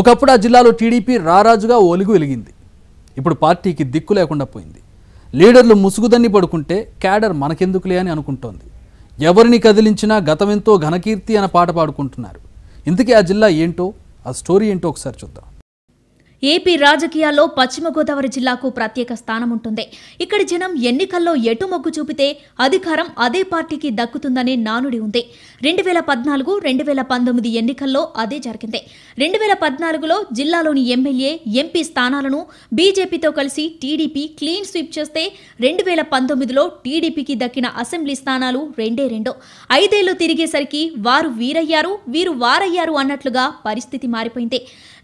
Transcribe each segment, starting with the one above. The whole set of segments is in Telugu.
ఒకప్పుడు ఆ జిల్లాలో టీడీపీ రారాజుగా ఒలుగు వెలిగింది ఇప్పుడు పార్టీకి దిక్కు లేకుండా పోయింది లీడర్లు ముసుగుదన్ని పడుకుంటే క్యాడర్ మనకెందుకులే అని అనుకుంటోంది ఎవరిని కదిలించినా గతమెంతో ఘనకీర్తి అన్న పాట పాడుకుంటున్నారు ఇంతకీ ఆ జిల్లా ఏంటో ఆ స్టోరీ ఏంటో ఒకసారి చూద్దాం ఏపీ రాజకీయాల్లో పశ్చిమ గోదావరి జిల్లాకు ప్రత్యేక స్థానం ఉంటుంది ఇక్కడి జనం ఎన్నికల్లో ఎటు మొగ్గు చూపితే అధికారం అదే పార్టీకి దక్కుతుందనే నానుడి ఉంది రెండు వేల పద్నాలుగు రెండు వేల పంతొమ్మిది ఎన్నికల్లో అదే జరిగింది రెండు వేల పద్నాలుగులో జిల్లాలోని ఎమ్మెల్యే ఎంపీ స్థానాలను బీజేపీతో కలిసి టీడీపీ క్లీన్ స్వీప్ చేస్తే రెండు వేల పంతొమ్మిదిలో టీడీపీకి దక్కిన అసెంబ్లీ స్థానాలు రెండే రెండు ఐదేళ్లు తిరిగేసరికి వారు వీరయ్యారు వీరు వారయ్యారు అన్నట్లుగా పరిస్థితి మారిపోయింది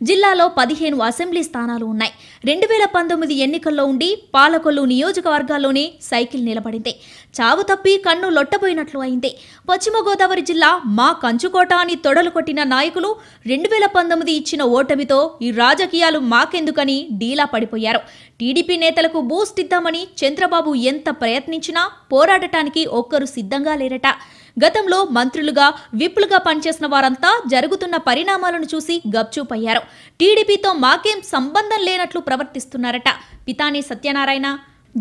జిల్లాలో పదిహేను అసెంబ్లీ అసెంబ్లీ స్థానాలు ఉన్నాయి రెండు వేల పంతొమ్మిది ఎన్నికల్లో ఉండి పాలకొల్లు నియోజకవర్గాల్లోనే సైకిల్ నిలబడింది చావు తప్పి కన్ను లొట్టబోయినట్లు అయింది పశ్చిమ గోదావరి జిల్లా మా కంచుకోట అని తొడలు కొట్టిన నాయకులు రెండు వేల పంతొమ్మిది ఇచ్చిన ఓటమితో ఈ రాజకీయాలు మాకెందుకని డీలా పడిపోయారు టీడీపీ నేతలకు బూస్ట్ ఇద్దామని చంద్రబాబు ఎంత ప్రయత్నించినా పోరాడటానికి ఒక్కరు సిద్ధంగా లేరట గతంలో మంత్రులుగా విప్పులుగా పనిచేసిన వారంతా జరుగుతున్న పరిణామాలను చూసి గప్చూపయ్యారు టీడీపీతో మాకేం సంబంధం లేనట్లు ప్రవర్తిస్తున్నారట పితాని సత్యనారాయణ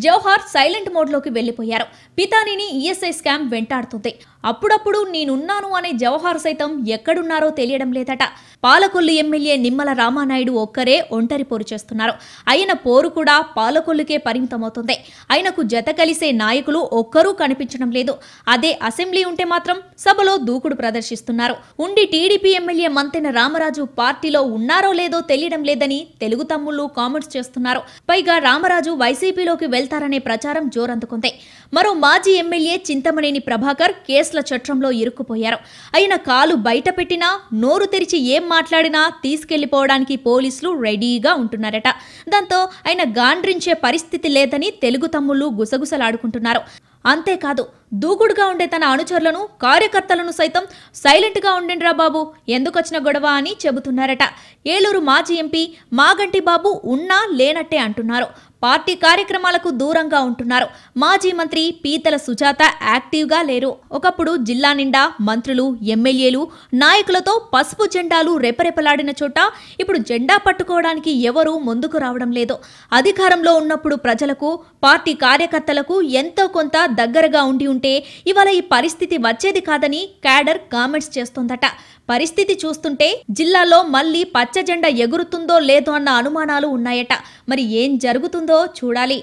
జవహార్ సైలెంట్ మోడ్లోకి వెళ్లిపోయారు పితానిని ఈఎస్ఐ స్కామ్ వెంటాడుతుంది అప్పుడప్పుడు నేనున్నాను అనే జవహార్ సైతం ఎక్కడున్నారో తెలియడం లేదట పాలకొల్లు ఎమ్మెల్యే నిమ్మల రామానాయుడు ఒక్కరే ఒంటరి పోరు చేస్తున్నారు ఆయన పోరు కూడా పాలకొల్లుకే పరిమితమవుతుంది ఆయనకు జత కలిసే నాయకులు ఒక్కరూ కనిపించడం లేదు అదే అసెంబ్లీ ఉంటే మాత్రం సభలో దూకుడు ప్రదర్శిస్తున్నారు ఉండి టీడీపీ ఎమ్మెల్యే మంతెన రామరాజు పార్టీలో ఉన్నారో లేదో తెలియడం లేదని తెలుగు తమ్ముళ్ళు కామెంట్స్ చేస్తున్నారు పైగా రామరాజు వైసీపీలోకి వెళ్తే వెళ్తారనే ప్రచారం జోరందుకుంది మరో మాజీ ఎమ్మెల్యే చింతమనేని ప్రభాకర్ కేసుల చట్రంలో ఇరుక్కుపోయారు ఆయన కాలు బయట పెట్టినా నోరు తెరిచి ఏం మాట్లాడినా తీసుకెళ్లిపోవడానికి పోలీసులు రెడీగా ఉంటున్నారట దాంతో ఆయన గాండ్రించే పరిస్థితి లేదని తెలుగు తమ్ముళ్ళు గుసగుసలాడుకుంటున్నారు అంతేకాదు దూకుడుగా ఉండే తన అనుచరులను కార్యకర్తలను సైతం సైలెంట్గా ఉండిండ్రా బాబు ఎందుకొచ్చిన గొడవ అని చెబుతున్నారట ఏలూరు మాజీ ఎంపీ మాగంటి బాబు ఉన్నా లేనట్టే అంటున్నారు పార్టీ కార్యక్రమాలకు దూరంగా ఉంటున్నారు మాజీ మంత్రి పీతల సుజాత యాక్టివ్గా లేరు ఒకప్పుడు జిల్లా నిండా మంత్రులు ఎమ్మెల్యేలు నాయకులతో పసుపు జెండాలు రెపరెపలాడిన చోట ఇప్పుడు జెండా పట్టుకోవడానికి ఎవరూ ముందుకు రావడం లేదు అధికారంలో ఉన్నప్పుడు ప్రజలకు పార్టీ కార్యకర్తలకు ఎంతో కొంత దగ్గరగా ఉండి చూస్తుంటే ఇవాళ ఈ పరిస్థితి వచ్చేది కాదని క్యాడర్ కామెంట్స్ చేస్తుందట పరిస్థితి చూస్తుంటే జిల్లాలో మళ్ళీ జెండా ఎగురుతుందో లేదో అన్న అనుమానాలు ఉన్నాయట మరి ఏం జరుగుతుందో చూడాలి